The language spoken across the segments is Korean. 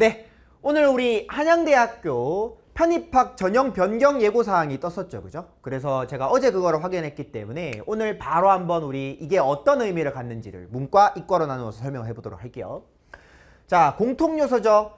네, 오늘 우리 한양대학교 편입학 전형 변경 예고 사항이 떴었죠, 그죠? 그래서 제가 어제 그거를 확인했기 때문에 오늘 바로 한번 우리 이게 어떤 의미를 갖는지를 문과, 이과로 나누어서 설명해 보도록 할게요. 자, 공통 요소죠.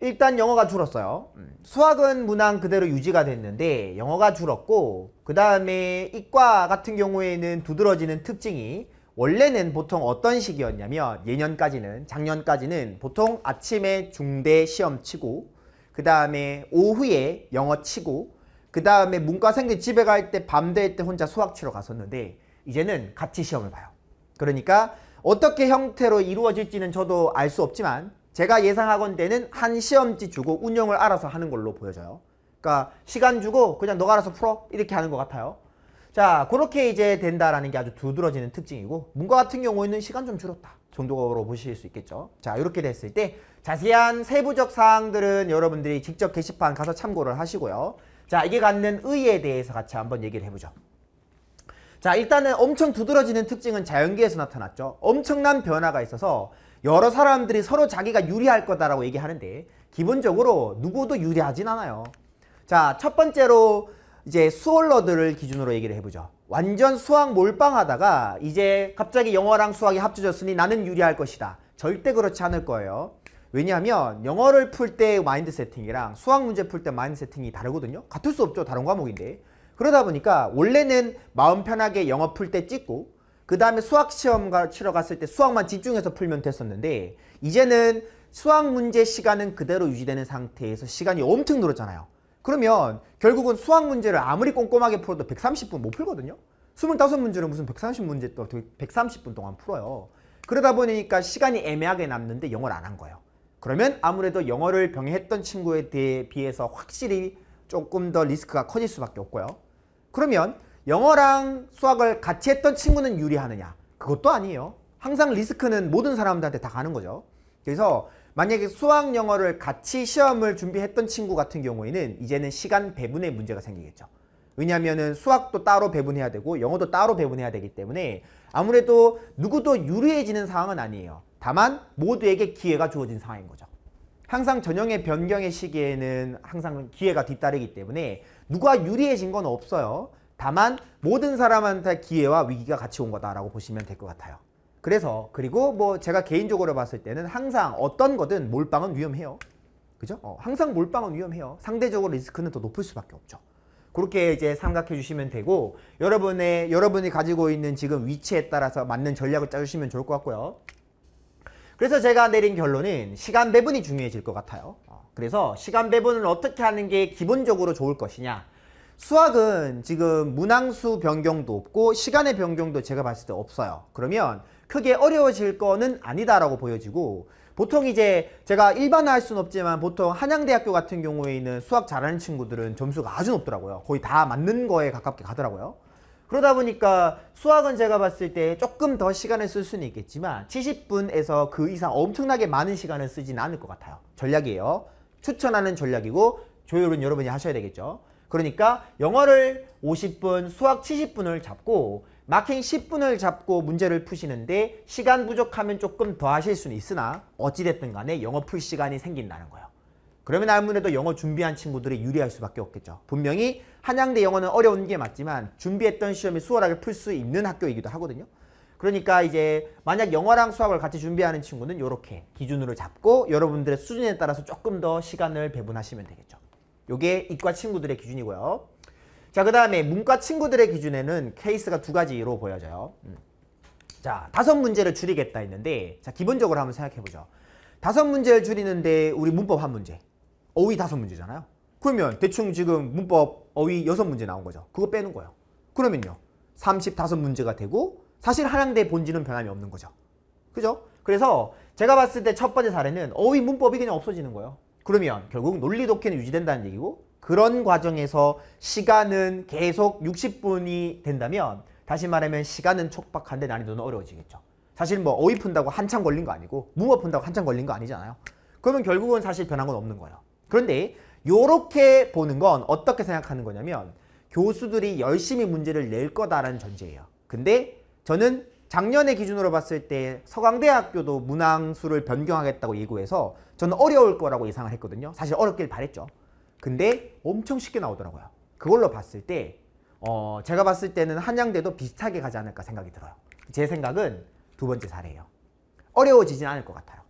일단 영어가 줄었어요. 음, 수학은 문항 그대로 유지가 됐는데 영어가 줄었고 그 다음에 이과 같은 경우에는 두드러지는 특징이 원래는 보통 어떤 식이었냐면 예년까지는 작년까지는 보통 아침에 중대 시험 치고 그 다음에 오후에 영어 치고 그 다음에 문과생들 집에 갈 때 밤 될 때 혼자 수학 치러 갔었는데 이제는 같이 시험을 봐요. 그러니까 어떻게 형태로 이루어질지는 저도 알 수 없지만 제가 예상하건대는 한 시험지 주고 운영을 알아서 하는 걸로 보여져요. 그러니까 시간 주고 그냥 너가 알아서 풀어 이렇게 하는 것 같아요. 자 그렇게 이제 된다라는 게 아주 두드러지는 특징이고 문과 같은 경우에는 시간 좀 줄었다 정도로 보실 수 있겠죠 자 이렇게 됐을 때 자세한 세부적 사항들은 여러분들이 직접 게시판 가서 참고를 하시고요 자 이게 갖는 의에 대해서 같이 한번 얘기를 해보죠 자 일단은 엄청 두드러지는 특징은 자연계에서 나타났죠 엄청난 변화가 있어서 여러 사람들이 서로 자기가 유리할 거다라고 얘기하는데 기본적으로 누구도 유리하진 않아요 자 첫 번째로 이제 수월러들을 기준으로 얘기를 해보죠. 완전 수학 몰빵하다가 이제 갑자기 영어랑 수학이 합쳐졌으니 나는 유리할 것이다. 절대 그렇지 않을 거예요. 왜냐하면 영어를 풀 때 마인드 세팅이랑 수학 문제 풀 때 마인드 세팅이 다르거든요. 같을 수 없죠. 다른 과목인데. 그러다 보니까 원래는 마음 편하게 영어 풀 때 찍고 그 다음에 수학 시험 치러 갔을 때 수학만 집중해서 풀면 됐었는데 이제는 수학 문제 시간은 그대로 유지되는 상태에서 시간이 엄청 늘었잖아요. 그러면 결국은 수학 문제를 아무리 꼼꼼하게 풀어도 130분 못 풀거든요. 25문제를 무슨 130문제 또 130분 동안 풀어요. 그러다 보니까 시간이 애매하게 남는데 영어를 안 한 거예요. 그러면 아무래도 영어를 병행했던 친구에 대해 비해서 확실히 조금 더 리스크가 커질 수밖에 없고요. 그러면 영어랑 수학을 같이 했던 친구는 유리하느냐? 그것도 아니에요. 항상 리스크는 모든 사람들한테 다 가는 거죠. 그래서 만약에 수학 영어를 같이 시험을 준비했던 친구 같은 경우에는 이제는 시간 배분의 문제가 생기겠죠. 왜냐하면 수학도 따로 배분해야 되고 영어도 따로 배분해야 되기 때문에 아무래도 누구도 유리해지는 상황은 아니에요. 다만 모두에게 기회가 주어진 상황인 거죠. 항상 전형의 변경의 시기에는 항상 기회가 뒤따르기 때문에 누가 유리해진 건 없어요. 다만 모든 사람한테 기회와 위기가 같이 온 거다라고 보시면 될 것 같아요. 그래서 그리고 뭐 제가 개인적으로 봤을 때는 항상 어떤 거든 몰빵은 위험해요. 그죠? 어, 항상 몰빵은 위험해요. 상대적으로 리스크는 더 높을 수밖에 없죠. 그렇게 이제 생각해 주시면 되고 여러분의 여러분이 가지고 있는 지금 위치에 따라서 맞는 전략을 짜주시면 좋을 것 같고요. 그래서 제가 내린 결론은 시간 배분이 중요해질 것 같아요. 어, 그래서 시간 배분을 어떻게 하는 게 기본적으로 좋을 것이냐 수학은 지금 문항수 변경도 없고 시간의 변경도 제가 봤을 때 없어요. 그러면 크게 어려워질 거는 아니다라고 보여지고 보통 이제 제가 일반화할 수는 없지만 보통 한양대학교 같은 경우에 있는 수학 잘하는 친구들은 점수가 아주 높더라고요. 거의 다 맞는 거에 가깝게 가더라고요. 그러다 보니까 수학은 제가 봤을 때 조금 더 시간을 쓸 수는 있겠지만 70분에서 그 이상 엄청나게 많은 시간을 쓰진 않을 것 같아요. 전략이에요. 추천하는 전략이고 조율은 여러분이 하셔야 되겠죠. 그러니까 영어를 50분, 수학 70분을 잡고 마킹 10분을 잡고 문제를 푸시는데 시간 부족하면 조금 더 하실 수는 있으나 어찌됐든 간에 영어 풀 시간이 생긴다는 거예요. 그러면 아무래도 영어 준비한 친구들이 유리할 수밖에 없겠죠. 분명히 한양대 영어는 어려운 게 맞지만 준비했던 시험이 수월하게 풀 수 있는 학교이기도 하거든요. 그러니까 이제 만약 영어랑 수학을 같이 준비하는 친구는 이렇게 기준으로 잡고 여러분들의 수준에 따라서 조금 더 시간을 배분하시면 되겠죠. 요게 이과 친구들의 기준이고요. 자, 그 다음에 문과 친구들의 기준에는 케이스가 두 가지로 보여져요. 음. 자, 다섯 문제를 줄이겠다 했는데 자, 기본적으로 한번 생각해보죠. 다섯 문제를 줄이는데 우리 문법 한 문제, 어휘 다섯 문제잖아요. 그러면 대충 지금 문법 어휘 여섯 문제 나온 거죠. 그거 빼는 거예요. 그러면요. 삼십다섯 문제가 되고 사실 한양대 본지는 변함이 없는 거죠. 그죠? 그래서 제가 봤을 때 첫 번째 사례는 어휘 문법이 그냥 없어지는 거예요. 그러면 결국 논리 독해는 유지된다는 얘기고 그런 과정에서 시간은 계속 60분이 된다면 다시 말하면 시간은 촉박한데 난이도는 어려워지겠죠. 사실 뭐 어휘 푼다고 한참 걸린 거 아니고 문어 푼다고 한참 걸린 거 아니잖아요. 그러면 결국은 사실 변한 건 없는 거예요. 그런데 이렇게 보는 건 어떻게 생각하는 거냐면 교수들이 열심히 문제를 낼 거다라는 전제예요. 근데 저는 작년에 기준으로 봤을 때 서강대학교도 문항수를 변경하겠다고 예고해서 저는 어려울 거라고 예상을 했거든요. 사실 어렵길 바랬죠. 근데 엄청 쉽게 나오더라고요. 그걸로 봤을 때 어, 제가 봤을 때는 한양대도 비슷하게 가지 않을까 생각이 들어요. 제 생각은 두 번째 사례예요. 어려워지진 않을 것 같아요.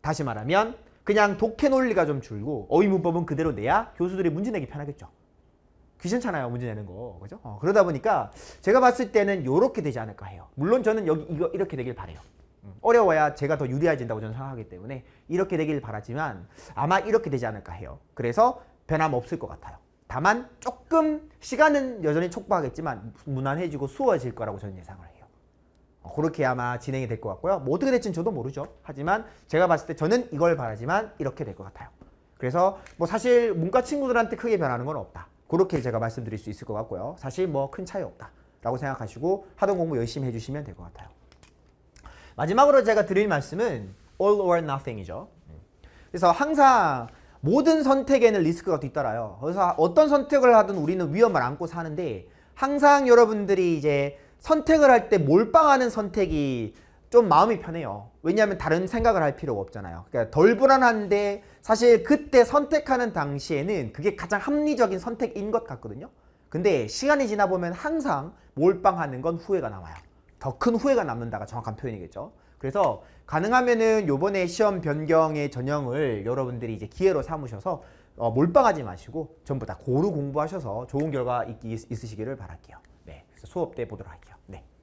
다시 말하면 그냥 독해 논리가 좀 줄고 어휘 문법은 그대로 내야 교수들이 문제 내기 편하겠죠. 귀찮잖아요 문제 내는 거 그죠? 어, 그러다 보니까 제가 봤을 때는 이렇게 되지 않을까 해요 물론 저는 여기 이거 이렇게 되길 바래요 음, 어려워야 제가 더 유리해진다고 저는 생각하기 때문에 이렇게 되길 바라지만 아마 이렇게 되지 않을까 해요 그래서 변함없을 것 같아요 다만 조금 시간은 여전히 촉박하겠지만 무난해지고 수월해질 거라고 저는 예상을 해요 어, 그렇게 아마 진행이 될 것 같고요 뭐 어떻게 될지는 저도 모르죠 하지만 제가 봤을 때 저는 이걸 바라지만 이렇게 될 것 같아요 그래서 뭐 사실 문과 친구들한테 크게 변하는 건 없다 그렇게 제가 말씀드릴 수 있을 것 같고요. 사실 뭐 큰 차이 없다. 라고 생각하시고 하던 공부 열심히 해주시면 될 것 같아요. 마지막으로 제가 드릴 말씀은 all or nothing이죠. 그래서 항상 모든 선택에는 리스크가 뒤따라요. 그래서 어떤 선택을 하든 우리는 위험을 안고 사는데 항상 여러분들이 이제 선택을 할 때 몰빵하는 선택이 좀 마음이 편해요. 왜냐하면 다른 생각을 할 필요가 없잖아요. 그러니까 덜 불안한데 사실 그때 선택하는 당시에는 그게 가장 합리적인 선택인 것 같거든요. 근데 시간이 지나 보면 항상 몰빵하는 건 후회가 남아요. 더 큰 후회가 남는다가 정확한 표현이겠죠. 그래서 가능하면은 요번에 시험 변경의 전형을 여러분들이 이제 기회로 삼으셔서 어, 몰빵하지 마시고 전부 다 고루 공부하셔서 좋은 결과 있, 있, 있으시기를 바랄게요. 네. 그래서 수업 때 보도록 할게요. 네.